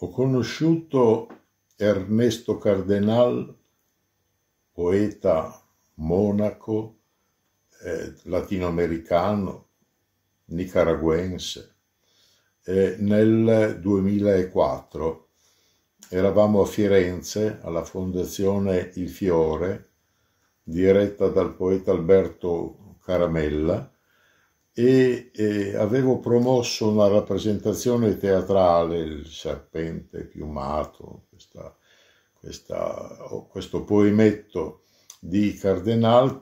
Ho conosciuto Ernesto Cardenal, poeta monaco, eh, latinoamericano, nicaraguense. Eh, nel 2004 eravamo a Firenze alla fondazione Il Fiore, diretta dal poeta Alberto Caramella, e, e avevo promosso una rappresentazione teatrale, Il serpente piumato, questa, questa, questo poemetto di Cardenal,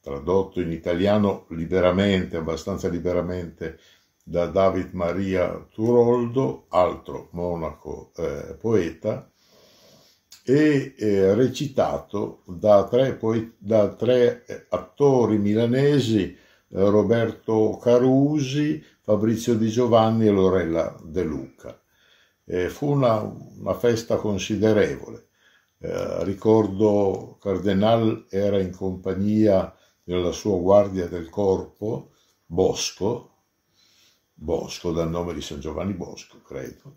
tradotto in italiano liberamente, abbastanza liberamente, da David Maria Turoldo, altro monaco eh, poeta, e eh, recitato da tre, da tre attori milanesi Roberto Carusi, Fabrizio Di Giovanni e Lorella De Luca. E fu una, una, festa considerevole. Eh, ricordo Cardenal era in compagnia della sua guardia del corpo, Bosco, Bosco dal nome di San Giovanni Bosco, credo,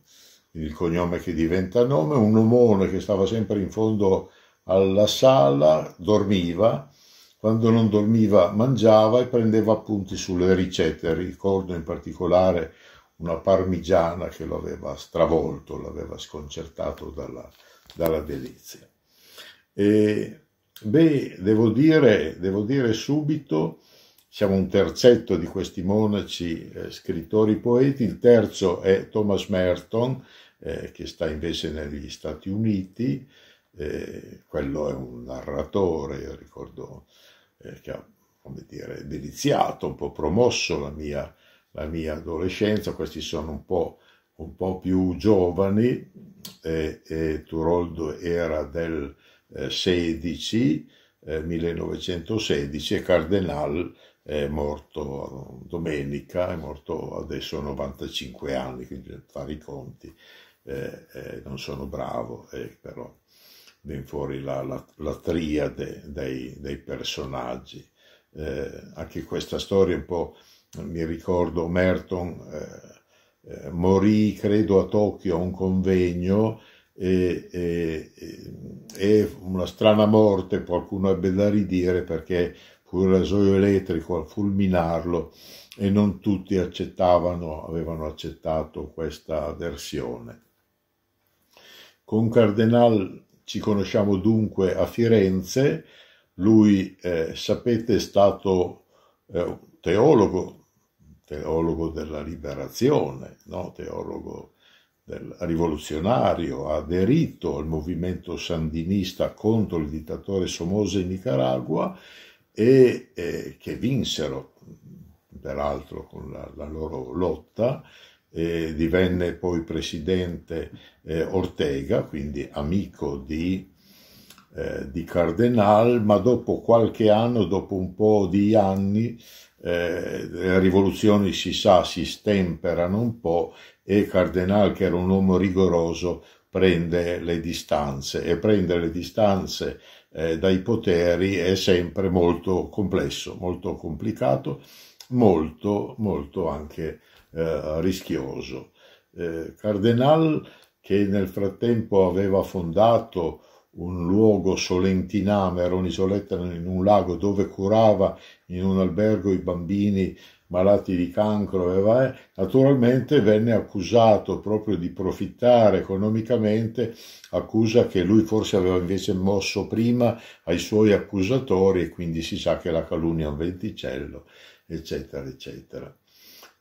il cognome che diventa nome, un omone che stava sempre in fondo alla sala, dormiva, quando non dormiva mangiava e prendeva appunti sulle ricette, ricordo in particolare una parmigiana che lo aveva stravolto, l'aveva sconcertato dalla, dalla delizia. E, beh, devo dire, devo dire subito, siamo un terzetto di questi monaci eh, scrittori poeti, il terzo è Thomas Merton, eh, che sta invece negli Stati Uniti, eh, quello è un narratore, io ricordo eh, che ha come dire, deliziato, un po' promosso la mia, la mia adolescenza, questi sono un po', un po più giovani, eh, e Turoldo era del 16, eh, 1916 eh, e Cardenal è morto domenica, è morto adesso a 95 anni, quindi fare i conti, eh, eh, non sono bravo, eh, però viene fuori la, la, la triade dei, dei personaggi. Eh, anche questa storia un po', mi ricordo, Merton eh, eh morì, credo, a Tokyo a un convegno e, e, e, una strana morte, qualcuno ebbe da ridire perché fu il rasoio elettrico a fulminarlo e non tutti accettavano, avevano accettato questa versione. Con Cardenal ci conosciamo dunque a Firenze, lui eh, sapete è stato eh, teologo, teologo della liberazione, no? teologo del rivoluzionario, ha aderito al movimento sandinista contro il dittatore Somoza in Nicaragua e eh, che vinsero, peraltro con la, la loro lotta, eh, divenne poi presidente eh, Ortega, quindi amico di, eh, di, Cardenal, ma dopo qualche anno, dopo un po' di anni, eh, le rivoluzioni si sa si stemperano un po' e Cardenal, che era un uomo rigoroso, prende le distanze e prendere le distanze eh, dai poteri è sempre molto complesso, molto complicato, molto, molto anche eh, rischioso. Eh, Cardenal, che nel frattempo aveva fondato un luogo solentiname, era un'isoletta in un lago dove curava in un albergo i bambini malati di cancro, eh, naturalmente venne accusato proprio di profittare economicamente, accusa che lui forse aveva invece mosso prima ai suoi accusatori e quindi si sa che la calunnia è un venticello, eccetera, eccetera.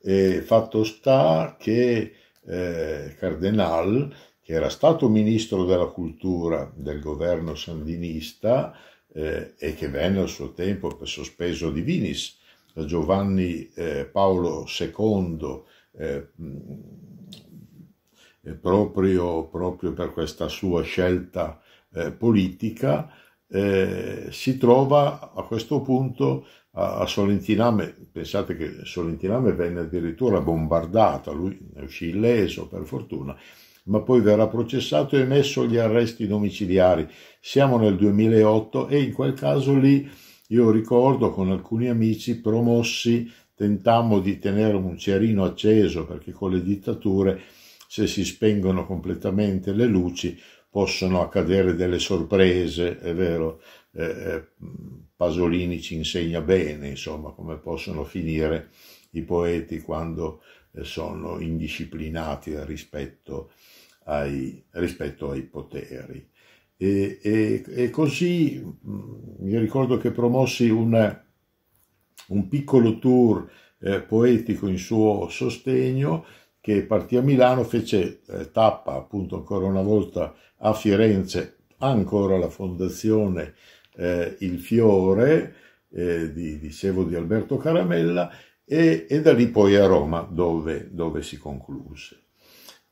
E fatto sta che eh, Cardenal, che era stato ministro della cultura del governo sandinista eh, e che venne a suo tempo per sospeso di Vinis da Giovanni eh, Paolo II, eh, eh, proprio, proprio, per questa sua scelta eh, politica, eh, si trova a questo punto a, a Solentiname, pensate che Solentiname venne addirittura bombardata, lui ne uscì illeso per fortuna, ma poi verrà processato e messo gli arresti domiciliari. Siamo nel 2008 e in quel caso lì io ricordo con alcuni amici promossi tentammo di tenere un cerino acceso perché con le dittature se si spengono completamente le luci possono accadere delle sorprese, è vero, eh, eh, Pasolini ci insegna bene, insomma, come possono finire i poeti quando eh, sono indisciplinati rispetto ai, rispetto ai poteri. E, e, e, così mi mm, ricordo che promossi una, un piccolo tour eh, poetico in suo sostegno che partì a Milano, fece eh, tappa appunto ancora una volta a Firenze, ancora la fondazione eh, Il Fiore, eh, di, dicevo di Alberto Caramella, e, e, da lì poi a Roma dove, dove si concluse.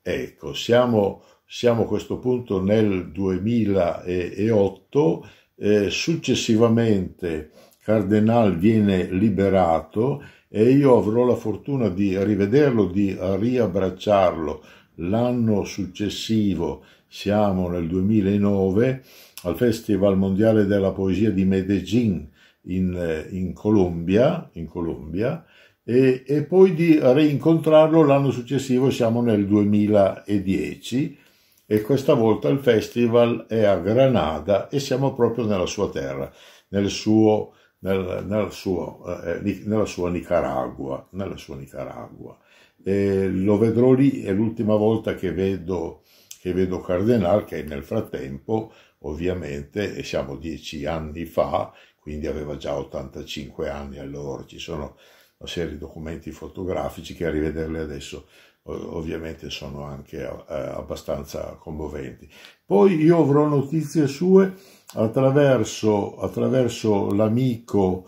Ecco, siamo, siamo, a questo punto nel 2008, eh, successivamente Cardenal viene liberato e io avrò la fortuna di rivederlo, di riabbracciarlo l'anno successivo, siamo nel 2009, al Festival Mondiale della Poesia di Medellin in, eh, in Colombia, in Colombia e, e, poi di rincontrarlo l'anno successivo, siamo nel 2010 e questa volta il festival è a Granada e siamo proprio nella sua terra, nel suo nel, nel suo, eh, eh nella, sua Nicaragua. Nella sua Nicaragua. Eh, lo vedrò lì, è l'ultima volta che vedo, che vedo Cardenal, che nel frattempo, ovviamente, siamo dieci anni fa, quindi aveva già 85 anni allora, ci sono una serie di documenti fotografici che a rivederli adesso ovviamente sono anche eh, abbastanza commoventi. Poi io avrò notizie sue attraverso, attraverso l'amico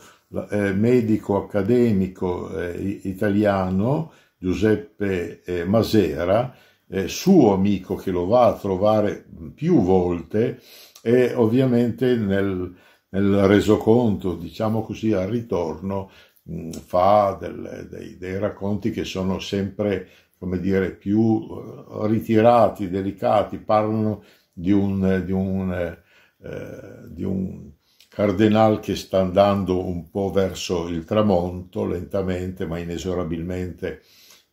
eh, medico accademico eh, italiano Giuseppe eh, Masera, eh, suo amico che lo va a trovare più volte e ovviamente nel, nel resoconto, diciamo così, al ritorno mh, fa del, dei, dei racconti che sono sempre come dire, più eh, ritirati, delicati, parlano di un, di un, eh, di un Cardenal che sta andando un po' verso il tramonto, lentamente ma inesorabilmente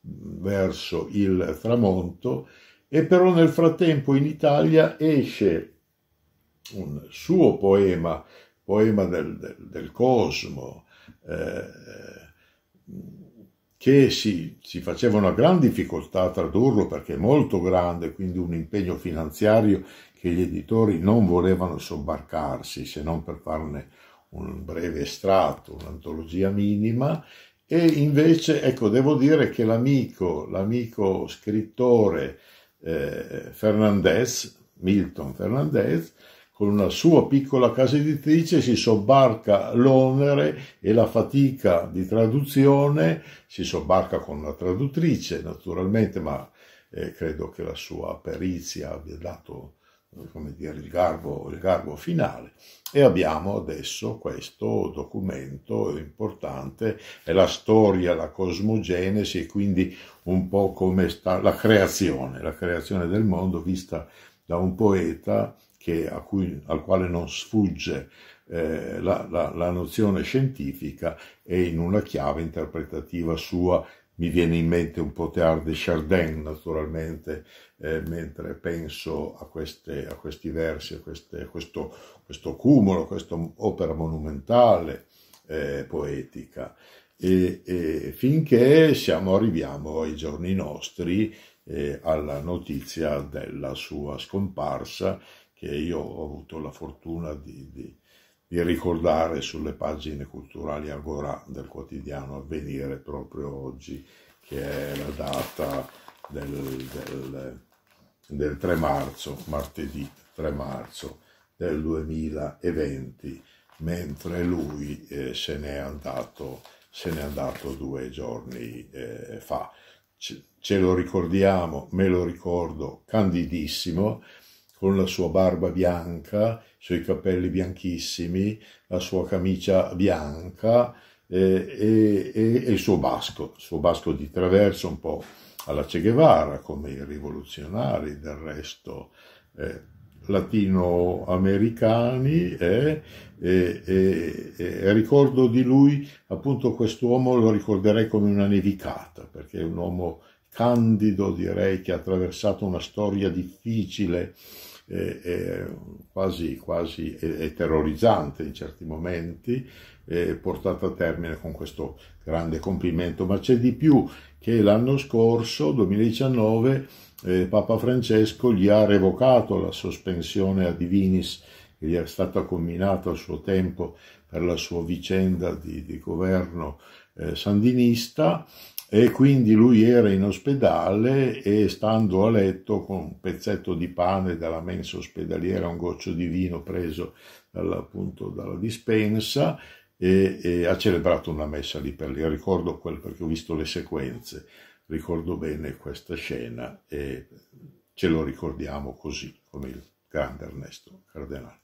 mm, verso il tramonto, e però nel frattempo in Italia esce un suo poema, poema del, del, del cosmo, eh, che sì, si faceva una gran difficoltà a tradurlo perché è molto grande, quindi un impegno finanziario che gli editori non volevano sobbarcarsi se non per farne un breve estratto, un'antologia minima. E invece, ecco, devo dire che l'amico, l'amico scrittore eh, Fernandez, Milton Fernandez, con una sua piccola casa editrice si sobbarca l'onere e la fatica di traduzione, si sobbarca con una traduttrice naturalmente, ma eh, credo che la sua perizia abbia dato eh, come dire, il garbo, il garbo finale. E abbiamo adesso questo documento importante, è la storia, la cosmogenesi e quindi un po' come sta la creazione, la creazione del mondo vista da un poeta che, cui, al quale non sfugge eh, la, la, la nozione scientifica e in una chiave interpretativa sua mi viene in mente un po' Tear de Chardin, naturalmente, eh, mentre penso a, queste, a, questi versi, a queste, questo, questo, cumulo, questa opera monumentale eh, poetica. E, e finché siamo, arriviamo ai giorni nostri, eh, alla notizia della sua scomparsa che io ho avuto la fortuna di, di, di ricordare sulle pagine culturali Agora del quotidiano Avvenire proprio oggi, che è la data del, del, del 3 marzo, martedì 3 marzo del 2020, mentre lui eh, se n'è andato, andato, due giorni eh, fa. Ce, ce lo ricordiamo, me lo ricordo candidissimo, con la sua barba bianca, i suoi capelli bianchissimi, la sua camicia bianca eh, e, e, e, il suo basco, il suo basco di traverso un po' alla Che Guevara, come i rivoluzionari del resto eh, latinoamericani. Eh, e, ricordo di lui appunto quest'uomo, lo ricorderei come una nevicata, perché è un uomo candido, direi, che ha attraversato una storia difficile eh, quasi, quasi è, terrorizzante in certi momenti, eh, portata a termine con questo grande compimento. Ma c'è di più che l'anno scorso, 2019, eh, Papa Francesco gli ha revocato la sospensione a divinis che gli è stata combinata a suo tempo per la sua vicenda di, di governo eh, sandinista e quindi lui era in ospedale e stando a letto con un pezzetto di pane dalla mensa ospedaliera, un goccio di vino preso dalla, appunto dalla dispensa e, e ha celebrato una messa lì per lì, ricordo quel perché ho visto le sequenze, ricordo bene questa scena e ce lo ricordiamo così, come il grande Ernesto Cardenale.